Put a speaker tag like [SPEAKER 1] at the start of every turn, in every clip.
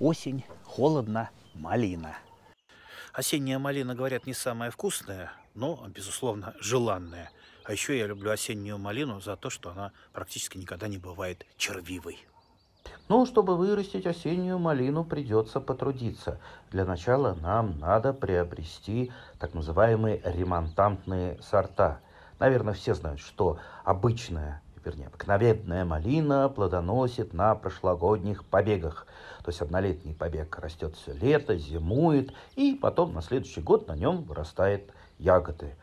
[SPEAKER 1] Осень, холодно, малина. Осенняя малина, говорят, не самая вкусная, но, безусловно, желанная. А еще я люблю осеннюю малину за то, что она практически никогда не бывает червивой. Ну, чтобы вырастить осеннюю малину, придется потрудиться. Для начала нам надо приобрести так называемые ремонтантные сорта. Наверное, все знают, что обычная вернее, обыкновенная малина плодоносит на прошлогодних побегах. То есть однолетний побег растет все лето, зимует, и потом на следующий год на нем вырастают ягоды.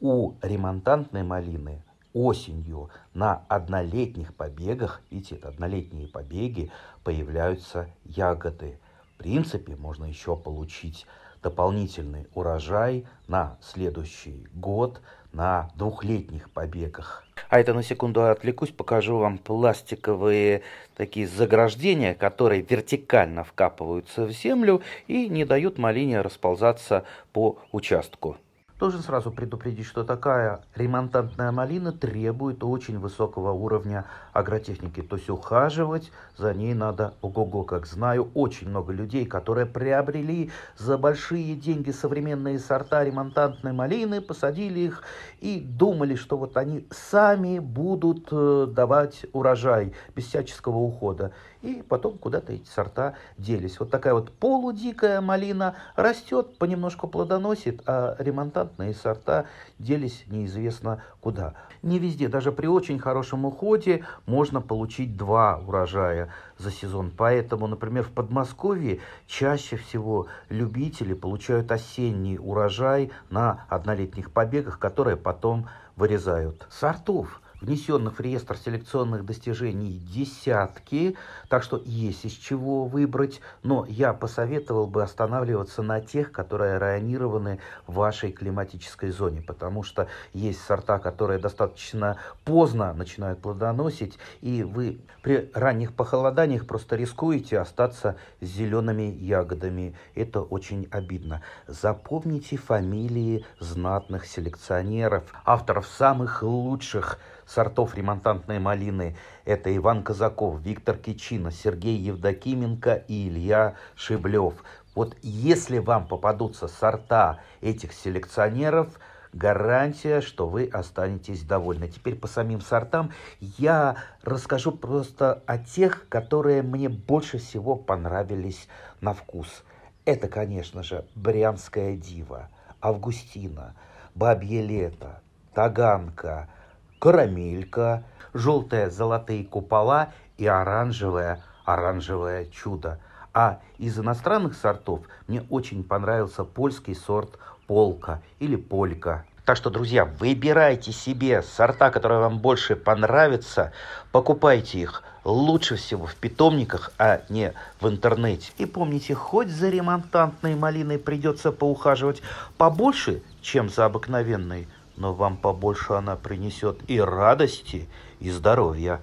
[SPEAKER 1] У ремонтантной малины осенью на однолетних побегах, видите, это однолетние побеги, появляются ягоды. В принципе, можно еще получить дополнительный урожай на следующий год на двухлетних побегах. А это на секунду отвлекусь, покажу вам пластиковые такие заграждения, которые вертикально вкапываются в землю и не дают малине расползаться по участку. Должен сразу предупредить, что такая ремонтантная малина требует очень высокого уровня агротехники. То есть ухаживать за ней надо ого-го, как знаю, очень много людей, которые приобрели за большие деньги современные сорта ремонтантной малины, посадили их и думали, что вот они сами будут э, давать урожай без всяческого ухода. И потом куда-то эти сорта делись. Вот такая вот полудикая малина растет, понемножку плодоносит, а ремонтантная вариантные сорта делись неизвестно куда. Не везде, даже при очень хорошем уходе можно получить два урожая за сезон. Поэтому, например, в Подмосковье чаще всего любители получают осенний урожай на однолетних побегах, которые потом вырезают. Сортов – внесенных в реестр селекционных достижений десятки, так что есть из чего выбрать, но я посоветовал бы останавливаться на тех, которые районированы в вашей климатической зоне, потому что есть сорта, которые достаточно поздно начинают плодоносить, и вы при ранних похолоданиях просто рискуете остаться с зелеными ягодами. Это очень обидно. Запомните фамилии знатных селекционеров, авторов самых лучших – сортов ремонтантной малины. Это Иван Казаков, Виктор Кичина, Сергей Евдокименко и Илья Шиблев. Вот если вам попадутся сорта этих селекционеров, гарантия, что вы останетесь довольны. Теперь по самим сортам я расскажу просто о тех, которые мне больше всего понравились на вкус. Это, конечно же, Брянская дива, Августина, Бабье лето, Таганка – карамелька, желтые золотые купола и оранжевое, оранжевое чудо. А из иностранных сортов мне очень понравился польский сорт полка или полька. Так что, друзья, выбирайте себе сорта, которые вам больше понравятся, покупайте их лучше всего в питомниках, а не в интернете. И помните, хоть за ремонтантной малиной придется поухаживать побольше, чем за обыкновенной, но вам побольше она принесет и радости, и здоровья.